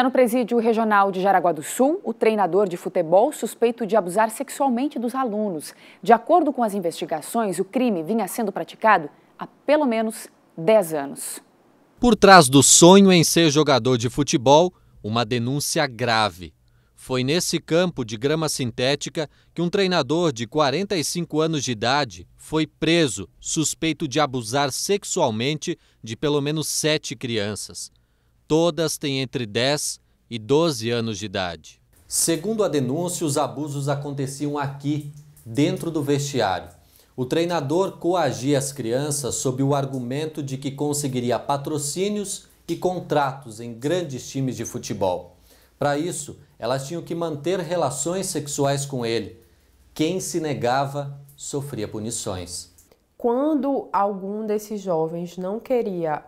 Está no presídio regional de Jaraguá do Sul o treinador de futebol suspeito de abusar sexualmente dos alunos. De acordo com as investigações, o crime vinha sendo praticado há pelo menos 10 anos. Por trás do sonho em ser jogador de futebol, uma denúncia grave. Foi nesse campo de grama sintética que um treinador de 45 anos de idade foi preso, suspeito de abusar sexualmente de pelo menos sete crianças. Todas têm entre 10 e 12 anos de idade. Segundo a denúncia, os abusos aconteciam aqui, dentro do vestiário. O treinador coagia as crianças sob o argumento de que conseguiria patrocínios e contratos em grandes times de futebol. Para isso, elas tinham que manter relações sexuais com ele. Quem se negava sofria punições. Quando algum desses jovens não queria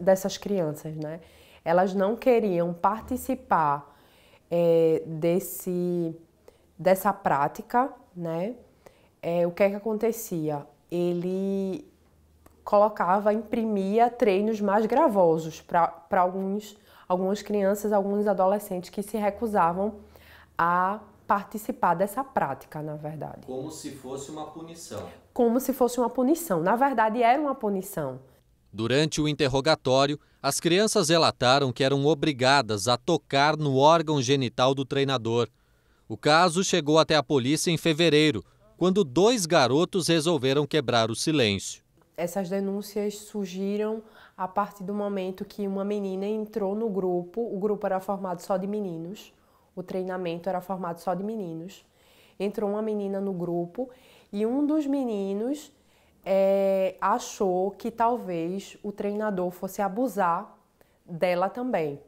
dessas crianças, né? elas não queriam participar é, desse, dessa prática, né? É, o que é que acontecia? Ele colocava, imprimia treinos mais gravosos para alguns algumas crianças, alguns adolescentes que se recusavam a participar dessa prática, na verdade. Como se fosse uma punição. Como se fosse uma punição. Na verdade, era uma punição. Durante o interrogatório, as crianças relataram que eram obrigadas a tocar no órgão genital do treinador. O caso chegou até a polícia em fevereiro, quando dois garotos resolveram quebrar o silêncio. Essas denúncias surgiram a partir do momento que uma menina entrou no grupo, o grupo era formado só de meninos, o treinamento era formado só de meninos. Entrou uma menina no grupo e um dos meninos é, achou que talvez o treinador fosse abusar dela também.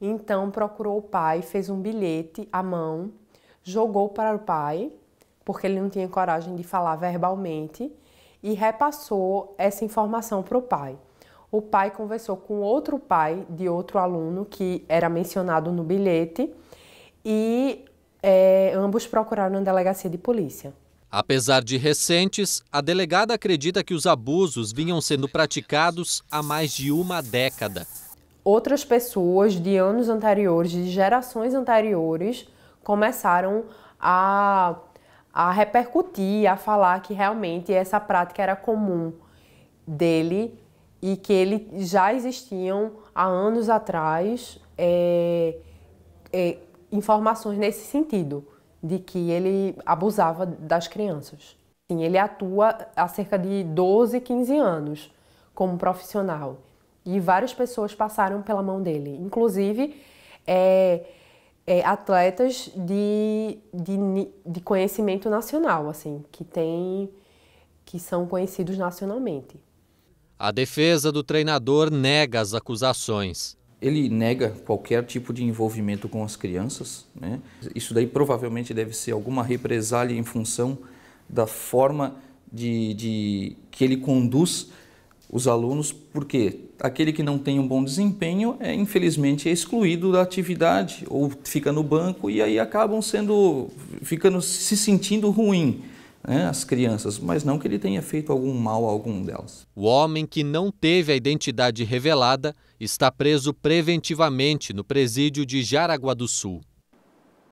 Então procurou o pai, fez um bilhete à mão, jogou para o pai, porque ele não tinha coragem de falar verbalmente, e repassou essa informação para o pai. O pai conversou com outro pai de outro aluno que era mencionado no bilhete e é, ambos procuraram a delegacia de polícia. Apesar de recentes, a delegada acredita que os abusos vinham sendo praticados há mais de uma década. Outras pessoas de anos anteriores, de gerações anteriores, começaram a, a repercutir, a falar que realmente essa prática era comum dele e que ele já existiam há anos atrás é, é, informações nesse sentido de que ele abusava das crianças. Sim, ele atua há cerca de 12, 15 anos como profissional e várias pessoas passaram pela mão dele, inclusive é, é, atletas de, de, de conhecimento nacional, assim, que tem que são conhecidos nacionalmente. A defesa do treinador nega as acusações ele nega qualquer tipo de envolvimento com as crianças. Né? Isso daí provavelmente deve ser alguma represália em função da forma de, de que ele conduz os alunos, porque aquele que não tem um bom desempenho é infelizmente é excluído da atividade ou fica no banco e aí acabam sendo ficando se sentindo ruim né, as crianças, mas não que ele tenha feito algum mal a algum delas. O homem que não teve a identidade revelada está preso preventivamente no presídio de Jaraguá do Sul.